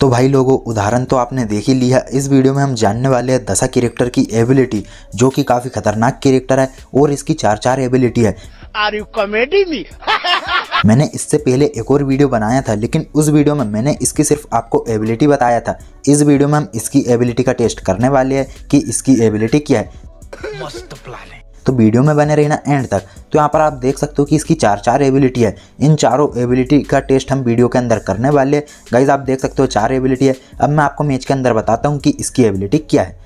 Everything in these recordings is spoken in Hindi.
तो भाई लोगों उदाहरण तो आपने देख ही लिया इस वीडियो में हम जानने वाले हैं दशा कैरेक्टर की एबिलिटी जो कि काफ़ी खतरनाक कैरेक्टर है और इसकी चार चार एबिलिटी है आर यू कॉमेडी मी मैंने इससे पहले एक और वीडियो बनाया था लेकिन उस वीडियो में मैंने इसकी सिर्फ आपको एबिलिटी बताया था इस वीडियो में हम इसकी एबिलिटी का टेस्ट करने वाले हैं कि इसकी एबिलिटी क्या है मस्त प्लान है तो वीडियो में बने रहना एंड तक तो यहाँ पर आप देख सकते हो कि इसकी चार चार एबिलिटी है इन चारों एबिलिटी का टेस्ट हम वीडियो के अंदर करने वाले गाइज आप देख सकते हो चार एबिलिटी है अब मैं आपको मैच के अंदर बताता हूँ कि इसकी एबिलिटी क्या है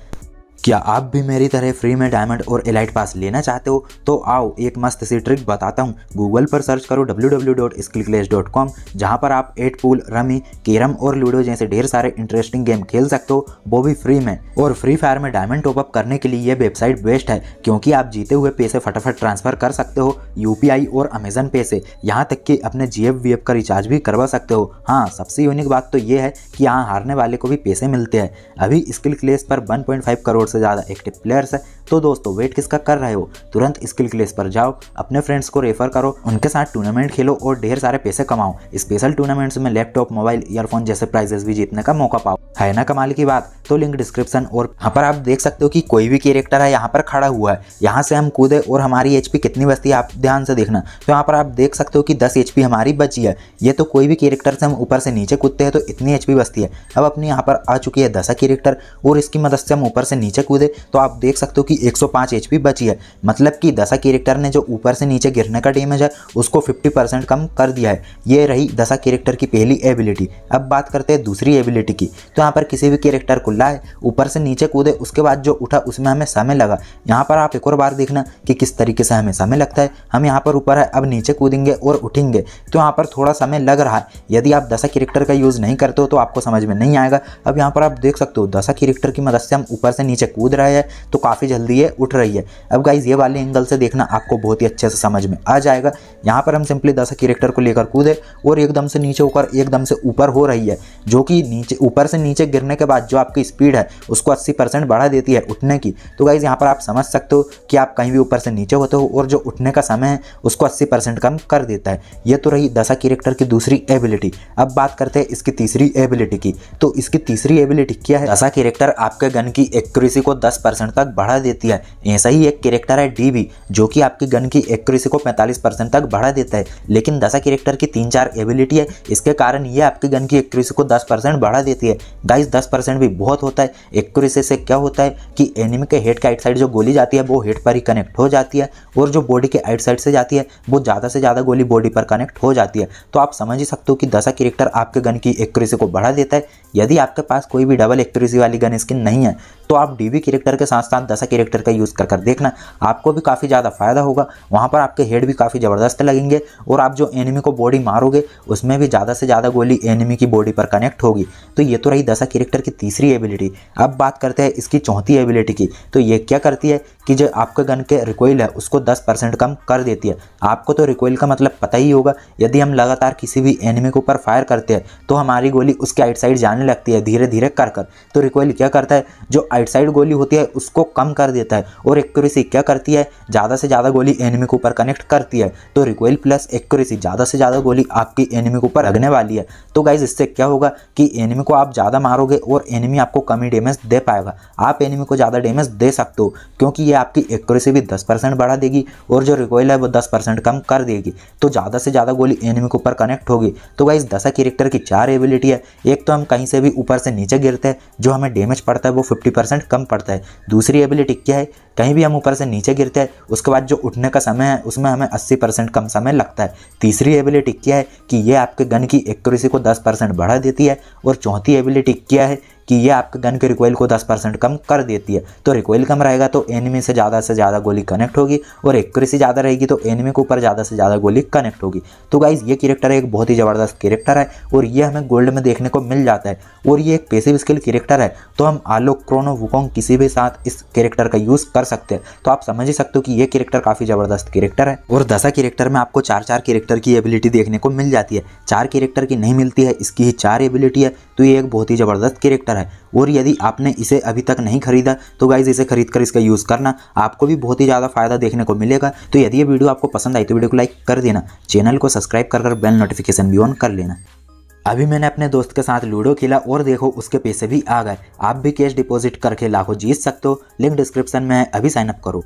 क्या आप भी मेरी तरह फ्री में डायमंड और एलाइट पास लेना चाहते हो तो आओ एक मस्त सी ट्रिक बताता हूँ गूगल पर सर्च करो कॉम जहाँ पर आप एट पूल रमी कैरम और लूडो जैसे ढेर सारे इंटरेस्टिंग गेम खेल सकते हो वो भी फ्री में और फ्री फायर में डायमंड टॉपअप करने के लिए ये वेबसाइट बेस्ट है क्योंकि आप जीते हुए पैसे फटाफट ट्रांसफर कर सकते हो यू और अमेजन पे से यहाँ तक कि अपने जी एफ का रिचार्ज भी करवा सकते हो हाँ सबसे यूनिक बात तो ये है कि यहाँ हारने वाले को भी पैसे मिलते हैं अभी स्किल क्लेस पर वन करोड़ सबसे ज़्यादा एक्टिव प्लेयर्स है तो दोस्तों वेट किसका कर रहे हो तुरंत स्किल क्लेस पर जाओ अपने फ्रेंड्स को रेफर करो उनके साथ टूर्नामेंट खेलो और ढेर सारे पैसे कमाओ स्पेशल टूर्नामेंट्स में लैपटॉप मोबाइल ईयरफोन जैसे प्राइजेस भी जीतने का मौका पाओ है ना कमाल की बात तो लिंक डिस्क्रिप्शन और यहाँ पर आप देख सकते हो कि कोई भी कैरेक्टर है यहाँ पर खड़ा हुआ है यहाँ से हम कूदे और हमारी एचपी कितनी बचती है आप ध्यान से देखना तो यहाँ पर आप देख सकते हो कि दस एचपी हमारी बची है ये तो कोई भी कैरेक्टर से हम ऊपर से नीचे कूदते हैं तो इतनी एचपी बचती है अब अपनी यहाँ पर आ चुकी है दसा कैरेक्टर और इसकी मदद से हम ऊपर से नीचे कूदे तो आप देख सकते हो कि 105 एचपी बची है मतलब कि दशा कैरेक्टर ने जो ऊपर से नीचे गिरने का डैमेज है उसको 50 परसेंट कम कर दिया है ये रही दशा कैरेक्टर की पहली एबिलिटी अब बात करते हैं दूसरी एबिलिटी की तो यहाँ पर किसी भी कैरेक्टर को लाए ऊपर से नीचे कूदे उसके बाद जो उठा उसमें हमें समय लगा यहाँ पर आप एक और बार देखना कि किस तरीके से हमें समय लगता है हम यहाँ पर ऊपर है अब नीचे कूदेंगे और उठेंगे तो यहाँ पर थोड़ा समय लग रहा है यदि आप दशा कैरेक्टर का यूज़ नहीं करते हो तो आपको समझ में नहीं आएगा अब यहाँ पर आप देख सकते हो दशा कैरेक्टर की मदद से हम ऊपर से नीचे नीचे कूद रहा है तो काफ़ी जल्दी ये उठ रही है अब गाइज ये वाले एंगल से देखना आपको बहुत ही अच्छे से समझ में आ जाएगा यहाँ पर हम सिंपली दस कैरेक्टर को लेकर कूदे और एकदम से नीचे होकर एकदम से ऊपर हो रही है जो कि नीचे ऊपर से नीचे गिरने के बाद जो आपकी स्पीड है उसको अस्सी परसेंट बढ़ा देती है उठने की तो गाइज़ यहाँ पर आप समझ सकते हो कि आप कहीं भी ऊपर से नीचे होते हो और जो उठने का समय है उसको अस्सी परसेंट कम कर देता है ये तो रही दशा कैरेक्टर की दूसरी एबिलिटी अब बात करते हैं इसकी तीसरी एबिलिटी की तो इसकी तीसरी एबिलिटी क्या है दशा कैरेक्टर आपके गन की एक्यूरेसी एक्यूरेसी को 10 परसेंट तक बढ़ा देती है ऐसा ही एक कैरेक्टर है डी बी जो कि आपकी गन की एक्यूरेसी को 45 परसेंट तक बढ़ा देता है लेकिन दशा कैरेक्टर की तीन चार एबिलिटी है इसके कारण ये आपकी गन की एक्यूरेसी को 10 परसेंट बढ़ा देती है गाइस 10 परसेंट भी बहुत होता है एक्यूरेसी से क्या होता है कि एनिमी के हेड के आइट साइड जो गोली जाती है वो हेड पर ही कनेक्ट हो जाती है और जो बॉडी के आइट साइड से जाती है वो ज़्यादा से ज़्यादा गोली बॉडी पर कनेक्ट हो जाती है तो आप समझ ही सकते हो कि दशा कैरेक्टर आपके गन की एक्यूरेसी को बढ़ा देता है यदि आपके पास कोई भी डबल एक्यूरेसी वाली गन स्किन नहीं है तो आप टीवी कैरेक्टर के साथ साथ दशा कैरेक्टर का यूज़ कर कर देखना आपको भी काफ़ी ज़्यादा फ़ायदा होगा वहाँ पर आपके हेड भी काफ़ी ज़बरदस्त लगेंगे और आप जो एनिमी को बॉडी मारोगे उसमें भी ज़्यादा से ज़्यादा गोली एनिमी की बॉडी पर कनेक्ट होगी तो ये तो रही दशा कैरेक्टर की तीसरी एबिलिटी अब बात करते हैं इसकी चौथी एबिलिटी की तो ये क्या करती है कि जो आपके गन के रिकॉइल है उसको दस परसेंट कम कर देती है आपको तो रिकॉइल का मतलब पता ही होगा यदि हम लगातार किसी भी एनिमी के ऊपर फायर करते हैं तो हमारी गोली उसके आइट साइड जाने लगती है धीरे धीरे कर कर तो रिकॉइल क्या करता है जो आइट साइड गोली होती है उसको कम कर देता है और एक्यूरेसी क्या करती है ज़्यादा से ज़्यादा गोली एनिमी के ऊपर कनेक्ट करती है तो रिकॉइल प्लस एक्यूरेसी ज़्यादा से ज़्यादा गोली आपकी एनिमी के ऊपर लगने वाली है तो गाइज इससे क्या होगा कि एनिमी को आप ज़्यादा मारोगे और एनिमी आपको कम ही डैमेज दे पाएगा आप एनिमी को ज़्यादा डैमेज दे सकते हो क्योंकि ये आपकी एक्यूरेसी भी दस परसेंट बढ़ा देगी और जो रिकॉइल है वो दस परसेंट कम कर देगी तो ज़्यादा से ज़्यादा गोली एनिमी के ऊपर कनेक्ट होगी तो गाइज दशा कैरेक्टर की चार एबिलिटी है एक तो हम कहीं से भी ऊपर से नीचे गिरते हैं जो हमें डैमेज पड़ता है वो फिफ्टी परसेंट कम पड़ता है दूसरी एबिलिटी क्या है कहीं भी हम ऊपर से नीचे गिरते हैं उसके बाद जो उठने का समय है उसमें हमें अस्सी परसेंट कम समय लगता है तीसरी एबिलिटी क्या है कि ये आपके गन की एक्यूरेसी को दस परसेंट बढ़ा देती है और चौथी एबिलिटी क्या है कि ये आपके गन के रिकॉइल को 10 परसेंट कम कर देती है तो रिकॉइल कम रहेगा तो एनिमी से ज़्यादा से ज़्यादा गोली कनेक्ट होगी और एक्यूरेसी ज़्यादा रहेगी तो एनिमी के ऊपर ज़्यादा से ज़्यादा गोली कनेक्ट होगी तो गाइज ये कैरेक्टर एक बहुत ही ज़बरदस्त कैरेक्टर है और ये हमें गोल्ड में देखने को मिल जाता है और ये एक पेसिव स्किल कैरेक्टर है तो हम आलोक क्रोनो वुकोंग किसी भी साथ इस कैरेक्टर का यूज़ कर कर सकते हैं तो आप समझ ही सकते हो कि ये कैरेक्टर काफ़ी ज़बरदस्त कैरेक्टर है और दशा कैरेक्टर में आपको चार चार कैरेक्टर की एबिलिटी देखने को मिल जाती है चार कैरेक्टर की नहीं मिलती है इसकी ही चार एबिलिटी है तो ये एक बहुत ही ज़बरदस्त कैरेक्टर है और यदि आपने इसे अभी तक नहीं खरीदा तो गाइज इसे खरीद कर इसका यूज़ करना आपको भी बहुत ही ज़्यादा फायदा देखने को मिलेगा तो यदि ये वीडियो आपको पसंद आई तो वीडियो को लाइक कर देना चैनल को सब्सक्राइब कर बेल नोटिफिकेशन भी ऑन कर लेना अभी मैंने अपने दोस्त के साथ लूडो खेला और देखो उसके पैसे भी आ गए आप भी कैश डिपॉजिट करके लाखों जीत सकते हो लिंक डिस्क्रिप्शन में है अभी साइनअप करो